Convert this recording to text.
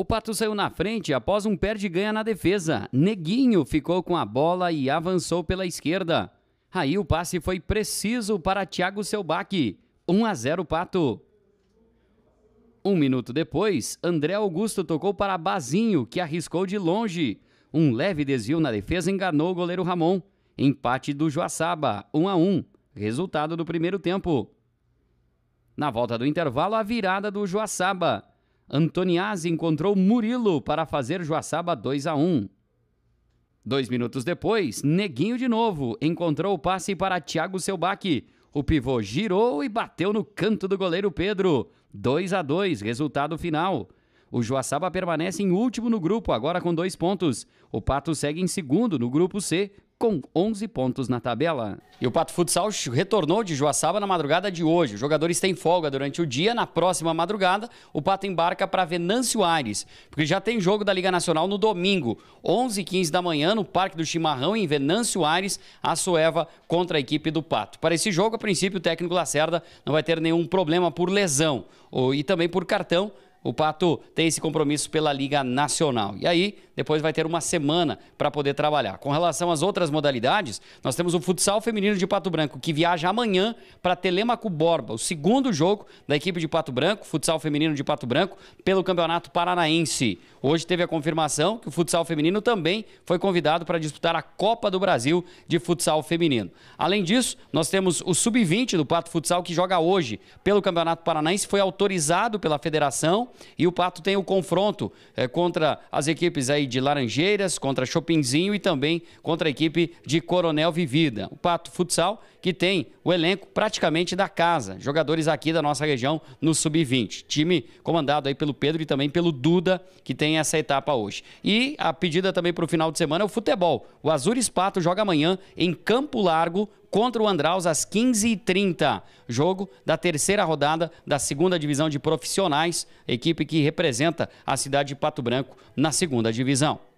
O Pato saiu na frente após um pé de ganha na defesa. Neguinho ficou com a bola e avançou pela esquerda. Aí o passe foi preciso para Thiago Selbach. 1 a 0 Pato. Um minuto depois, André Augusto tocou para Bazinho, que arriscou de longe. Um leve desvio na defesa enganou o goleiro Ramon. Empate do Joaçaba, 1 a 1, resultado do primeiro tempo. Na volta do intervalo, a virada do Joaçaba. Antoniazzi encontrou Murilo para fazer Joaçaba 2 a 1. Dois minutos depois, Neguinho de novo encontrou o passe para Thiago Selbaque. O pivô girou e bateu no canto do goleiro Pedro. 2 a 2, resultado final. O Joaçaba permanece em último no grupo, agora com dois pontos. O Pato segue em segundo no grupo C, com 11 pontos na tabela. E o Pato Futsal retornou de Joaçaba na madrugada de hoje. Os jogadores têm folga durante o dia. Na próxima madrugada, o Pato embarca para Venâncio Aires, porque já tem jogo da Liga Nacional no domingo, 11h15 da manhã, no Parque do Chimarrão, em Venâncio Aires, a Sueva contra a equipe do Pato. Para esse jogo, a princípio, o técnico Lacerda não vai ter nenhum problema por lesão ou, e também por cartão o Pato tem esse compromisso pela Liga Nacional. E aí, depois vai ter uma semana para poder trabalhar. Com relação às outras modalidades, nós temos o futsal feminino de Pato Branco, que viaja amanhã para Telemaco Borba, o segundo jogo da equipe de Pato Branco, futsal feminino de Pato Branco, pelo Campeonato Paranaense. Hoje teve a confirmação que o futsal feminino também foi convidado para disputar a Copa do Brasil de futsal feminino. Além disso, nós temos o sub-20 do Pato Futsal que joga hoje pelo Campeonato Paranaense, foi autorizado pela federação e o Pato tem o confronto é, contra as equipes aí de Laranjeiras, contra Chopinzinho e também contra a equipe de Coronel Vivida. O Pato Futsal que tem o elenco praticamente da casa, jogadores aqui da nossa região no sub-20. Time comandado aí pelo Pedro e também pelo Duda, que tem tem essa etapa hoje. E a pedida também para o final de semana é o futebol. O Azul Espato joga amanhã em Campo Largo contra o Andraus às 15h30. Jogo da terceira rodada da segunda divisão de profissionais, equipe que representa a cidade de Pato Branco na segunda divisão.